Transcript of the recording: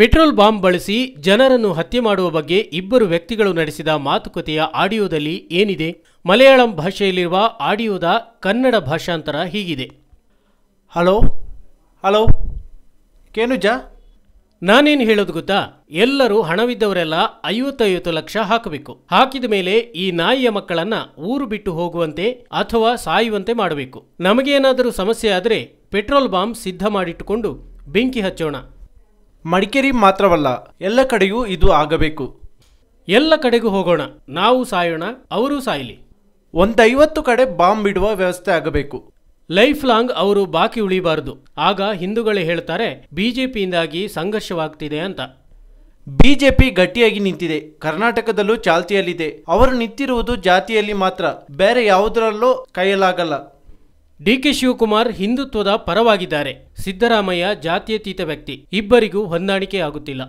petrol bomb ಬಳಸಿ ಜನರನ್ನು ಹತ್ಯೆ ಮಾಡುವ ಬಗ್ಗೆ ಇಬ್ಬರು ವ್ಯಕ್ತಿಗಳು ನಡೆಸಿದ ಮಾತುಕತೆಯ ಆಡಿಯೋದಲ್ಲಿ ಏನಿದೆ ಮಲಯಾಳಂ ಭಾಷೆಯಲ್ಲಿರುವ ಆಡಿಯೋದ ಕನ್ನಡ ಭಾಷಾಂತರ ಹೀಗಿದೆ ಹಲೋ ಹಲೋ ಕೇನುಜ ನಾನೇನು ಹೇಳೋದು ಗೊತ್ತಾ ಎಲ್ಲರೂ ಹಣವಿದ್ದವರೆಲ್ಲ ಐವತ್ತೈವತ್ತು ಲಕ್ಷ ಹಾಕಬೇಕು ಹಾಕಿದ ಮೇಲೆ ಈ ನಾಯಿಯ ಮಕ್ಕಳನ್ನ ಊರು ಬಿಟ್ಟು ಹೋಗುವಂತೆ ಅಥವಾ ಸಾಯುವಂತೆ ಮಾಡಬೇಕು ನಮಗೇನಾದರೂ ಸಮಸ್ಯೆ ಆದರೆ ಪೆಟ್ರೋಲ್ ಬಾಂಬ್ ಸಿದ್ಧ ಮಾಡಿಟ್ಟುಕೊಂಡು ಬೆಂಕಿ ಹಚ್ಚೋಣ ಮಡಿಕೇರಿ ಮಾತ್ರವಲ್ಲ ಎಲ್ಲ ಕಡೆಯೂ ಇದು ಆಗಬೇಕು ಎಲ್ಲ ಕಡೆಗೂ ಹೋಗೋಣ ನಾವು ಸಾಯೋಣ ಅವರು ಸಾಯಲಿ ಒಂದೈವತ್ತು ಕಡೆ ಬಾಂಬ್ ಬಿಡುವ ವ್ಯವಸ್ಥೆ ಆಗಬೇಕು ಲೈಫ್ ಲಾಂಗ್ ಅವರು ಬಾಕಿ ಉಳಿಬಾರದು ಆಗ ಹಿಂದೂಗಳೇ ಹೇಳ್ತಾರೆ ಬಿಜೆಪಿಯಿಂದಾಗಿ ಸಂಘರ್ಷವಾಗ್ತಿದೆ ಅಂತ ಬಿಜೆಪಿ ಗಟ್ಟಿಯಾಗಿ ನಿಂತಿದೆ ಕರ್ನಾಟಕದಲ್ಲೂ ಚಾಲ್ತಿಯಲ್ಲಿದೆ ಅವರು ನಿಂತಿರುವುದು ಜಾತಿಯಲ್ಲಿ ಮಾತ್ರ ಬೇರೆ ಯಾವುದರಲ್ಲೂ ಕೈಯಲಾಗಲ್ಲ ಡಿಕೆ ಶಿವಕುಮಾರ್ ಹಿಂದುತ್ವದ ಪರವಾಗಿದ್ದಾರೆ ಸಿದ್ದರಾಮಯ್ಯ ಜಾತ್ಯತೀತ ವ್ಯಕ್ತಿ ಇಬ್ಬರಿಗೂ ಹೊಂದಾಣಿಕೆ ಆಗುತ್ತಿಲ್ಲ